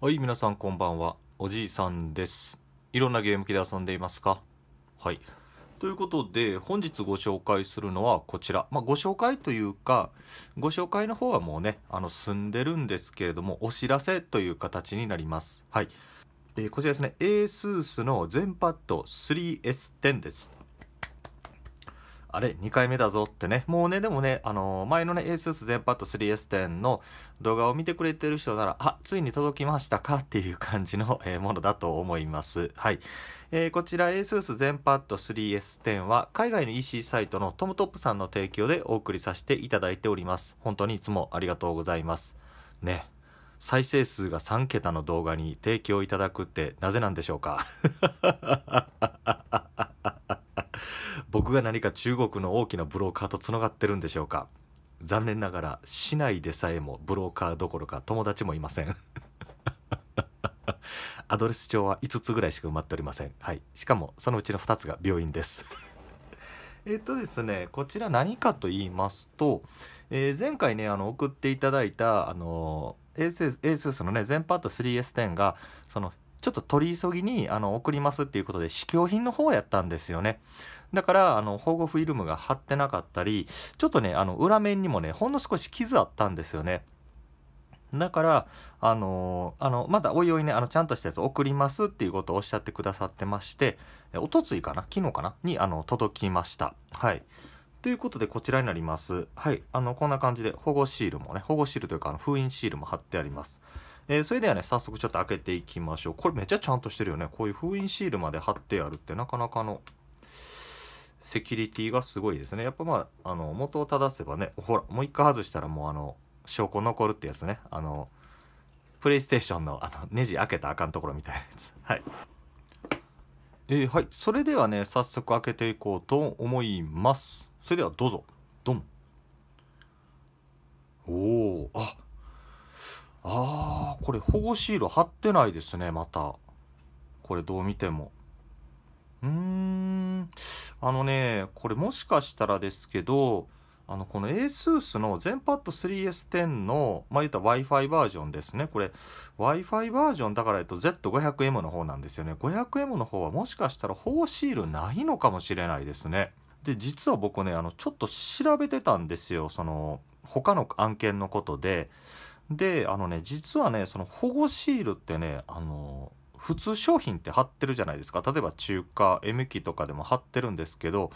はい皆さんこんばんはおじいさんですいろんなゲーム機で遊んでいますかはいということで本日ご紹介するのはこちらまあご紹介というかご紹介の方はもうねあの済んでるんですけれどもお知らせという形になりますはい、えー、こちらですね ASUS の全パッド 3S10 ですあれ、2回目だぞってね。もうね、でもね、あのー、前のね、ASUS ZenPad 3S10 の動画を見てくれてる人なら、あ、ついに届きましたかっていう感じの、えー、ものだと思います。はい。えー、こちら ASUS ZenPad 3S10 は、海外の EC サイトのトムトップさんの提供でお送りさせていただいております。本当にいつもありがとうございます。ね。再生数が3桁の動画に提供いただくってなぜなんでしょうか 僕が何か中国の大きなブローカーとつながってるんでしょうか残念ながら市内でさえもブローカーどころか友達もいません アドレス帳は5つぐらいしか埋まっておりませんはいしかもそのうちの2つが病院です えっとですねこちら何かと言いますと、えー、前回ねあの送っていただいたあの ASUS のね全パート 3S10 がそのちょっと取り急ぎにあの送りますっていうことで試供品の方やったんですよね。だからあの保護フィルムが貼ってなかったりちょっとねあの裏面にもねほんの少し傷あったんですよね。だから、あのあの、まだおいおいね、あの、ちゃんとしたやつ送りますっていうことをおっしゃってくださってまして、おとついかな昨日かなに、あの、届きました。はい。ということで、こちらになります。はい。あの、こんな感じで保護シールもね、保護シールというか、あの封印シールも貼ってあります。えー、それではね、早速ちょっと開けていきましょう。これめっちゃちゃんとしてるよね。こういう封印シールまで貼ってあるって、なかなかのセキュリティがすごいですね。やっぱまあ、あの、元を正せばね、ほら、もう一回外したらもうあの、証拠残るってやつね。あの、プレイステーションのあの、ネジ開けたあかんところみたいなやつ。はい。えー、はい。それではね、早速開けていこうと思います。それではどうぞ。ドン。おおああ、これ保護シール貼ってないですねまたこれどう見てもうーんあのねこれもしかしたらですけどあのこの ASUS の ZenPad3S10 のまあ言った Wi-Fi バージョンですねこれ Wi-Fi バージョンだから言うと Z500M の方なんですよね 500M の方はもしかしたら4シールないのかもしれないですねで実は僕ねあのちょっと調べてたんですよその他の案件のことでであのね実はねその保護シールってねあの普通商品って貼ってるじゃないですか例えば中華エ向きとかでも貼ってるんですけど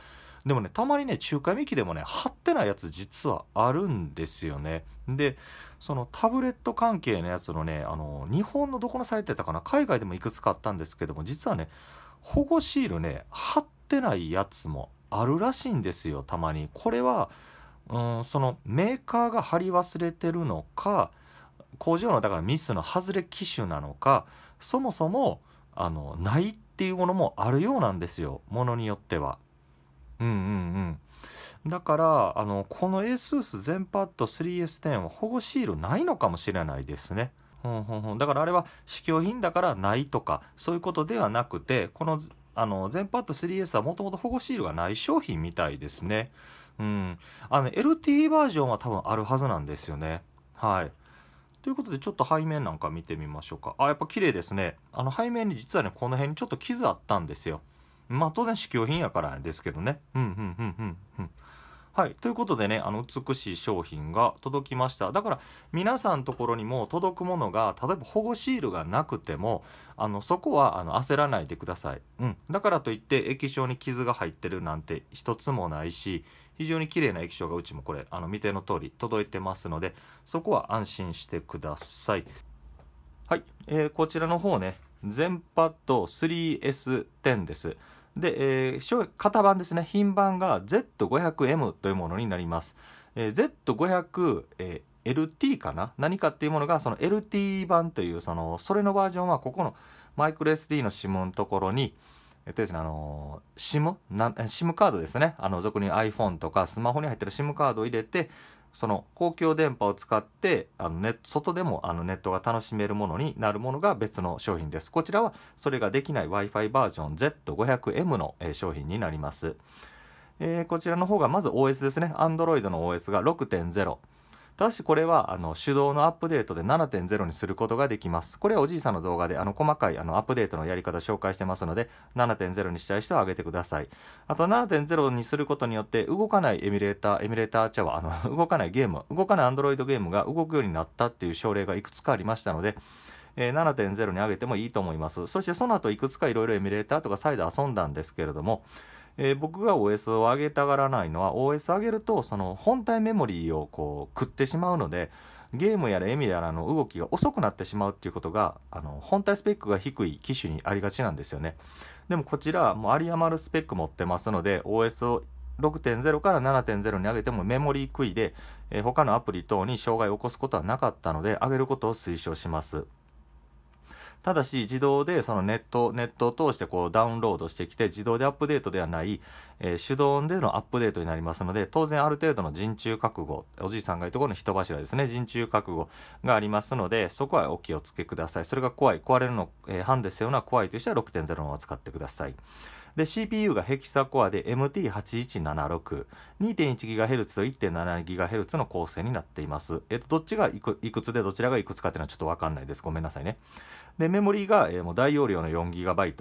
でもねたまにね中華絵向でもね貼ってないやつ実はあるんですよねでそのタブレット関係のやつのねあの日本のどこのサイトやったかな海外でもいくつかあったんですけども実はね保護シールね貼ってないやつもあるらしいんですよたまにこれはうんそのメーカーが貼り忘れてるのか工場のだからミスの外れ機種なのかそもそもあのないっていうものもあるようなんですよものによっては。うんうんうん、だからあのこの ASUS 全パッド 3S10 は保護シールないのかもしれないですね。ほんほんほんだからあれは試供品だからないとかそういうことではなくてこのあの全パッド 3S はもともと保護シールがない商品みたいですね。うん、あの LTE バージョンは多分あるはずなんですよね。はい。ということでちょっと背面なんか見てみましょうかあやっぱ綺麗ですねあの背面に実はねこの辺にちょっと傷あったんですよまあ当然試供品やからですけどねうんうんうんうんうんはい、ということでねあの美しい商品が届きましただから皆さんのところにも届くものが例えば保護シールがなくてもあのそこはあの焦らないでください、うん、だからといって液晶に傷が入ってるなんて一つもないし非常に綺麗な液晶がうちもこれあの見ての通り届いてますのでそこは安心してくださいはい、えー、こちらの方ね全パッド 3S10 ですで、えー、型番ですね品番が Z500M というものになります、えー、Z500、えー、LT かな何かっていうものがその LT 版というそのそれのバージョンはここのマイクロ SD の SIM のところにえっとですね、あの SIM?SIM カードですね。あの、俗に iPhone とかスマホに入ってる SIM カードを入れて、その公共電波を使ってあのネ外でもあのネットが楽しめるものになるものが別の商品ですこちらはそれができない w i f i バージョン Z500M の、えー、商品になります、えー、こちらの方がまず OS ですね Android の OS が6.0ただしこれはあの手動のアップデートで7.0にすることができます。これはおじいさんの動画であの細かいあのアップデートのやり方紹介してますので7.0にしたい人は上げてください。あと7.0にすることによって動かないエミュレーター、エミュレーターちゃワ、あの 動かないゲーム、動かない Android ゲームが動くようになったっていう症例がいくつかありましたので、えー、7.0に上げてもいいと思います。そしてその後いくつかいろいろエミュレーターとか再度遊んだんですけれども、えー、僕が OS を上げたがらないのは OS 上げるとその本体メモリーをこう食ってしまうのでゲームやらエミやらの動きが遅くなってしまうっていうことがあの本体スペックが低い機種にありがちなんですよねでもこちらもう有り余るスペック持ってますので OS を6.0から7.0に上げてもメモリー食いで、えー、他のアプリ等に障害を起こすことはなかったので上げることを推奨しますただし自動でそのネットネットを通してこうダウンロードしてきて自動でアップデートではない、えー、手動でのアップデートになりますので当然ある程度の人中覚悟おじいさんがいうところの人柱ですね人中覚悟がありますのでそこはお気をつけくださいそれが怖い壊れるの、えー、ハンデスような怖いという人は6.0を使ってくださいで CPU がヘキサコアで MT8176 2.1GHz と 1.7GHz の構成になっています、えっと、どっちがいくつでどちらがいくつかっていうのはちょっと分かんないですごめんなさいねでメモリーが、えー、もう大容量の 4GB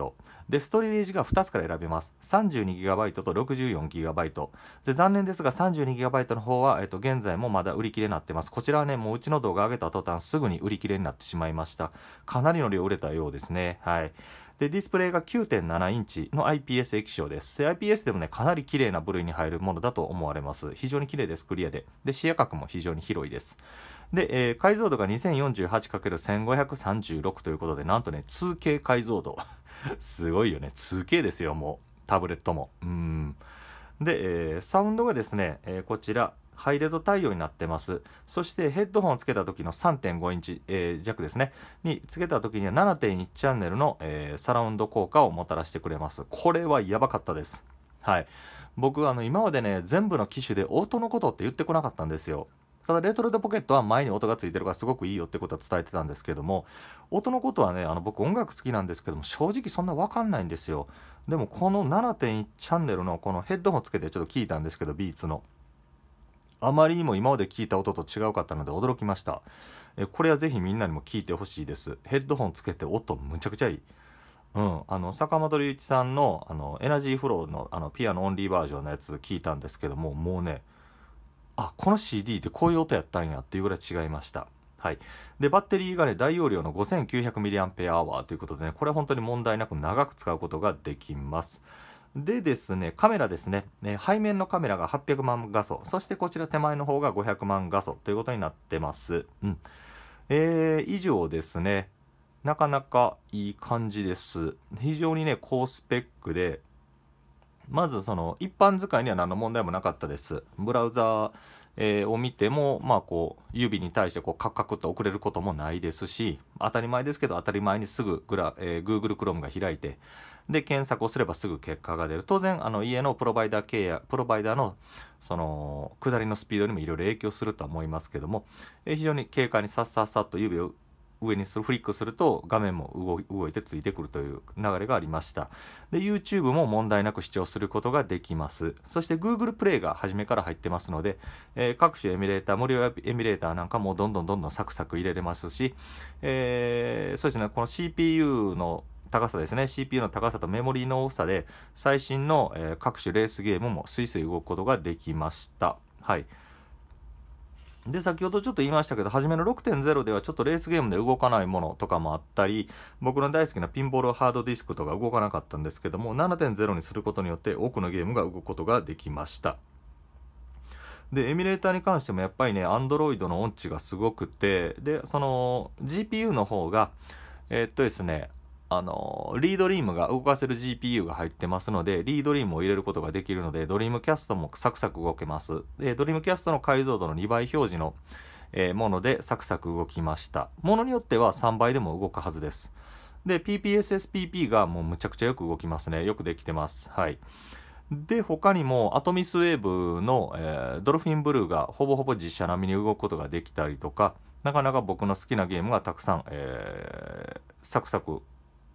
でストレージが2つから選べます 32GB と 64GB で残念ですが 32GB の方は、えっと、現在もまだ売り切れになってますこちらはねもううちの動画上げた途端すぐに売り切れになってしまいましたかなりの量売れたようですねはいでディスプレイが9.7インチの IPS 液晶です IPS でもねかなり綺麗な部類に入るものだと思われます非常に綺麗ですクリアでで視野角も非常に広いですで、えー、解像度が 2048×1536 ということでなんとね 2K 解像度 すごいよね 2K ですよもうタブレットもうんで、えー、サウンドがですね、えー、こちら、ハイレゾ対応になってます。そしてヘッドホンをつけた時の3.5インチ、えー、弱ですね、につけた時には7.1チャンネルの、えー、サラウンド効果をもたらしてくれます。これはやばかったです。はい。僕、あの、今までね、全部の機種で音のことって言ってこなかったんですよ。ただレトルトポケットは前に音がついてるからすごくいいよってことは伝えてたんですけども音のことはねあの僕音楽好きなんですけども正直そんな分かんないんですよでもこの7.1チャンネルのこのヘッドホンつけてちょっと聞いたんですけどビーツのあまりにも今まで聞いた音と違うかったので驚きましたえこれはぜひみんなにも聞いてほしいですヘッドホンつけて音むちゃくちゃいいうん、あの坂本龍一さんのあのエナジーフローのあのピアノオンリーバージョンのやつ聞いたんですけどももうねあこの CD ってこういう音やったんやっていうぐらい違いましたはい、でバッテリーが、ね、大容量の 5900mAh ということで、ね、これは本当に問題なく長く使うことができます。でですね、カメラですね、え背面のカメラが800万画素、そしてこちら手前の方が500万画素ということになってます。うん。えー、以上ですね、なかなかいい感じです。非常にね、高スペックで、まずその一般使いには何の問題もなかったです。ブラウザーえー、を見ても、まあ、こう指に対してこうカクカクと遅れることもないですし当たり前ですけど当たり前にすぐグラ、えー、Google Chrome が開いてで検索をすればすぐ結果が出る当然あの家のプロバイダー契約プロバイダーのその下りのスピードにもいろいろ影響するとは思いますけども、えー、非常に軽快にさっさっさっと指を上にフリックすると画面も動いてついてくるという流れがありましたで YouTube も問題なく視聴することができますそして Google プレイが初めから入ってますので、えー、各種エミュレーター無料エミュレーターなんかもどんどんどんどんサクサク入れれますし、えー、そうですねこの CPU の高さですね CPU の高さとメモリーの多さで最新の、えー、各種レースゲームもスイスイ動くことができましたはいで、先ほどちょっと言いましたけど、初めの6.0ではちょっとレースゲームで動かないものとかもあったり、僕の大好きなピンボールハードディスクとか動かなかったんですけども、7.0にすることによって多くのゲームが動くことができました。で、エミュレーターに関してもやっぱりね、Android の音痴がすごくて、で、その GPU の方が、えー、っとですね、あの、リードリームが動かせる GPU が入ってますので、リードリームを入れることができるので、ドリームキャストもサクサク動けます。で、ドリームキャストの解像度の2倍表示の、えー、ものでサクサク動きました。ものによっては3倍でも動くはずです。で、PPSSPP がもうむちゃくちゃよく動きますね。よくできてます。はい。で、他にも、アトミスウェーブの、えー、ドルフィンブルーがほぼほぼ実写並みに動くことができたりとか、なかなか僕の好きなゲームがたくさん、えー、サクサク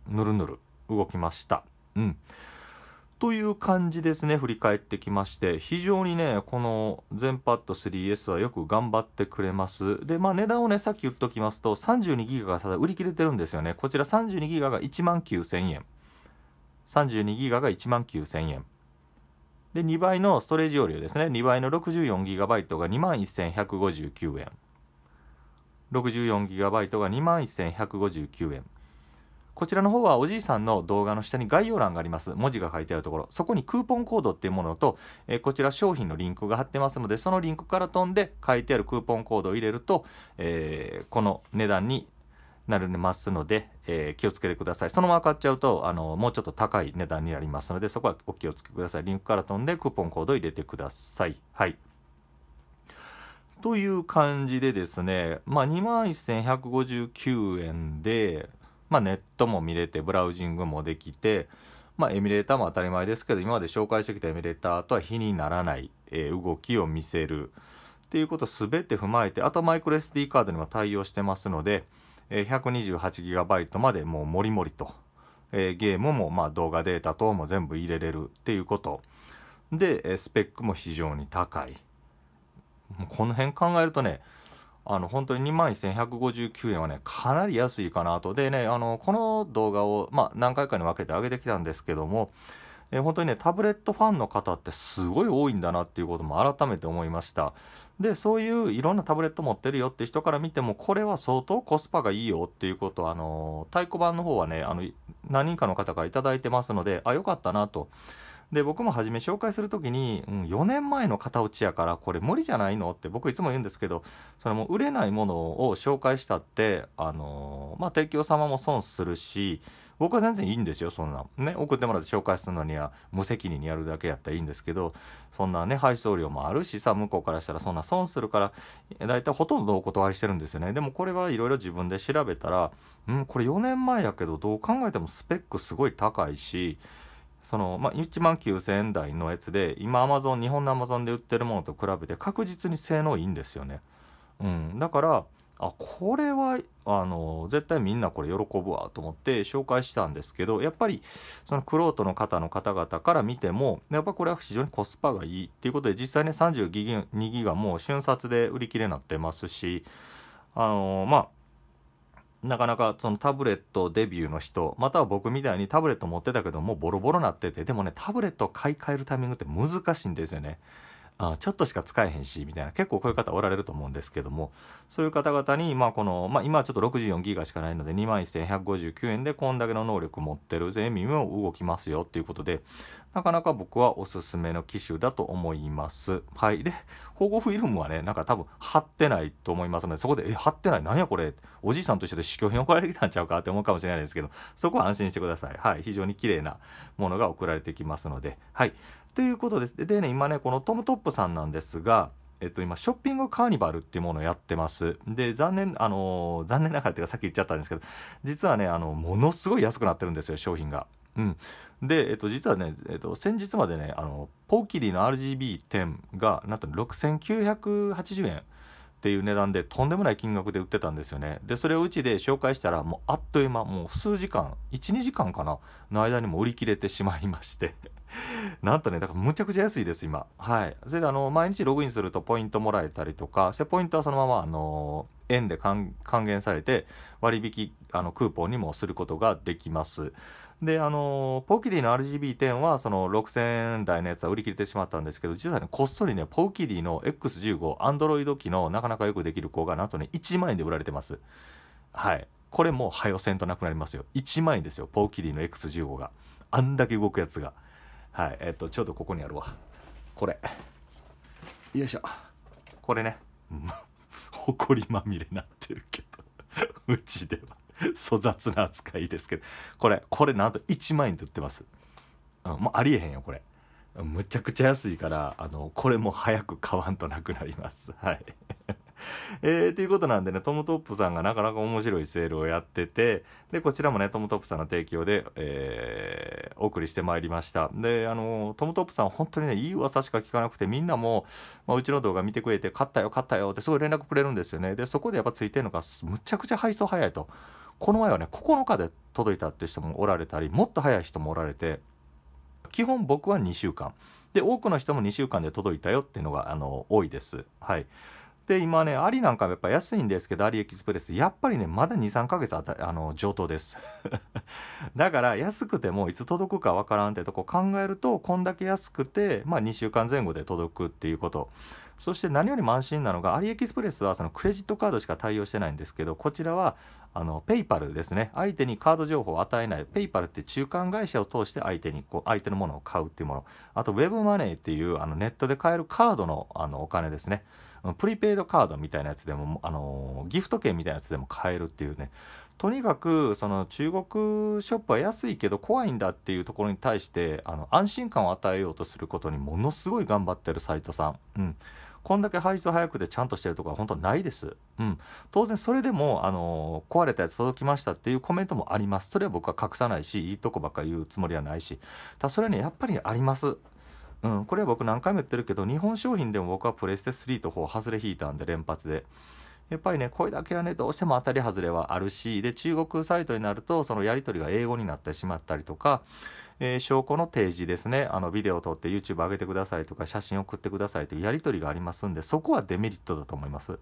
ぬるぬる動きました。うん、という感じですね振り返ってきまして非常にねこの全パッド 3S はよく頑張ってくれますでまあ値段をねさっき言っときますと32ギガがただ売り切れてるんですよねこちら32ギガが1万9000円32ギガが1万9000円で2倍のストレージ容量ですね2倍の6 4イトが2万1159円6 4イトが2万1159円こちらの方はおじいさんの動画の下に概要欄があります。文字が書いてあるところ。そこにクーポンコードっていうものと、えー、こちら商品のリンクが貼ってますので、そのリンクから飛んで書いてあるクーポンコードを入れると、えー、この値段になりますので、えー、気をつけてください。そのまま買っちゃうとあの、もうちょっと高い値段になりますので、そこはお気をつけください。リンクから飛んでクーポンコードを入れてください。はい。という感じでですね、まあ、21,159円で、まあ、ネットも見れてブラウジングもできて、まあ、エミュレーターも当たり前ですけど今まで紹介してきたエミュレーターとは比にならない、えー、動きを見せるっていうこと全て踏まえてあとマイクロ SD カードにも対応してますので、えー、128GB までもうもりもりと、えー、ゲームもまあ動画データ等も全部入れれるっていうことでスペックも非常に高いこの辺考えるとねあの本当に2 1159円はね、かなり安いかなと。でね、あのこの動画を、まあ、何回かに分けて上げてきたんですけども、えー、本当にね、タブレットファンの方ってすごい多いんだなっていうことも改めて思いました。で、そういういろんなタブレット持ってるよって人から見ても、これは相当コスパがいいよっていうことを、あのー、太鼓判の方はね、あの何人かの方から頂いてますので、あ、よかったなと。で僕も初め紹介する時に、うん、4年前の型落ちやからこれ無理じゃないのって僕いつも言うんですけどそれも売れないものを紹介したって、あのー、まあ、提供様も損するし僕は全然いいんですよそんなね送ってもらって紹介するのには無責任にやるだけやったらいいんですけどそんなね配送料もあるしさ向こうからしたらそんな損するからだいたいほとんどお断りしてるんですよねでもこれはいろいろ自分で調べたらうんこれ4年前やけどどう考えてもスペックすごい高いしその、まあ、1万9000円台のやつで今アマゾン日本のアマゾンで売ってるものと比べて確実に性能いいんですよね、うん、だからあこれはあの絶対みんなこれ喜ぶわと思って紹介したんですけどやっぱりそのクロートの方の方々から見てもやっぱこれは非常にコスパがいいっていうことで実際ね32ギガもう瞬殺で売り切れになってますしあのまあなかなかそのタブレットデビューの人または僕みたいにタブレット持ってたけどもうボロボロなっててでもねタブレット買い替えるタイミングって難しいんですよね。あちょっとしか使えへんしみたいな結構こういう方おられると思うんですけどもそういう方々に、まあこのまあ、今はちょっと64ギガしかないので2万1159円でこんだけの能力持ってるぜ耳も動きますよっていうことでなかなか僕はおすすめの機種だと思います。はい。で、保護フィルムはね、なんか多分貼ってないと思いますので、そこで、え、貼ってないなんやこれおじいさんと一緒で試供品送られてきたんちゃうかって思うかもしれないですけど、そこは安心してください。はい。非常に綺麗なものが送られてきますので、はい。ということです。でね、今ね、このトムトップさんなんですが、えっと、今、ショッピングカーニバルっていうものをやってます。で、残念、あのー、残念ながらっていうか、さっき言っちゃったんですけど、実はね、あの、ものすごい安くなってるんですよ、商品が。うん。で、えっと、実はね、えっと、先日までね、あの、ポーキリの RGB10 が、なんと6980円。っていう値段でとんでもない金額で売ってたんですよね。で、それをうちで紹介したら、もうあっという間、もう数時間、1、2時間かな、の間にも売り切れてしまいまして なんとね、だからむちゃくちゃ安いです、今。はい。それで、あの、毎日ログインするとポイントもらえたりとか、そポイントはそのまま、あの、円で還元されて、割引、あの、クーポンにもすることができます。で、あの、ポーキディの RGB10 は、その6000台のやつは売り切れてしまったんですけど、実はね、こっそりね、ポーキディの X15、Android 機のなかなかよくできる子が、なんとね、1万円で売られてます。はい。これも、はよせんとなくなりますよ。1万円ですよ、ポーキディの X15 が。あんだけ動くやつが。はいえっ、とちょうどここにあるわこれよいしょこれね、ほこりまみれになってるけど うちでは粗雑な扱いですけどこれこれなんと1万円で売ってます、うん、もうありえへんよこれむちゃくちゃ安いからあのこれも早く買わんとなくなります はいえー、ということなんでねトムトップさんがなかなか面白いセールをやっててでこちらもねトムトップさんの提供で、えーお送りしてまいりましたであのトムトップさん本当にねいい噂しか聞かなくてみんなも、まあ、うちの動画見てくれて勝ったよ勝ったよってすごい連絡くれるんですよねでそこでやっぱついてるのがむちゃくちゃ配送早いとこの前はね9日で届いたっていう人もおられたりもっと早い人もおられて基本僕は2週間で多くの人も2週間で届いたよっていうのがあの多いですはいで今ね、アリなんかやっぱ安いんですけど、アリエキスプレス、やっぱりね、まだ2、3ヶ月あたあの上等です。だから安くてもいつ届くかわからんってとこ考えると、こんだけ安くて、まあ2週間前後で届くっていうこと。そして何より満身心なのが、アリエキスプレスはそのクレジットカードしか対応してないんですけど、こちらはあのペイパルですね、相手にカード情報を与えない、ペイパルって中間会社を通して相手にこう相手のものを買うっていうもの、あとウェブマネーっていうあのネットで買えるカードのあのお金ですね。プリペイドカードみたいなやつでも、あのギフト券みたいなやつでも買えるっていうねとにかくその中国ショップは安いけど怖いんだっていうところに対してあの安心感を与えようとすることにものすごい頑張ってるサイトさん、うん、こんだけ配送早くてちゃんとしてるとこは本当ないです、うん、当然それでも、あの壊れたやつ届きましたっていうコメントもありますそれは僕は隠さないしいいとこばっか言うつもりはないしただそれはねやっぱりありますうん、これは僕何回も言ってるけど日本商品でも僕はプレステ3と4外れ引いたんで連発でやっぱりねこれだけはねどうしても当たり外れはあるしで中国サイトになるとそのやり取りが英語になってしまったりとかえー、証拠の提示ですねあのビデオを撮って YouTube 上げてくださいとか写真送ってくださいというやり取りがありますんでそこはデメリットだと思います。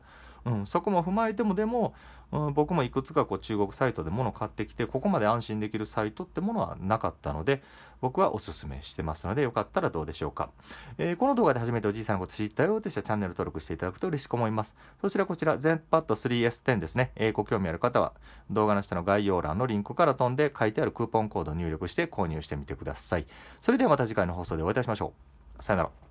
うん、そこも踏まえてもでも、うん、僕もいくつかこう中国サイトで物を買ってきてここまで安心できるサイトってものはなかったので僕はおすすめしてますのでよかったらどうでしょうか、えー、この動画で初めておじいさんのこと知ったよとしたチャンネル登録していただくと嬉しく思いますそちらこちら ZenPad3S10 ですね、えー、ご興味ある方は動画の下の概要欄のリンクから飛んで書いてあるクーポンコードを入力して購入してみてみてください。それではまた次回の放送でお会いいたしましょう。さよなら。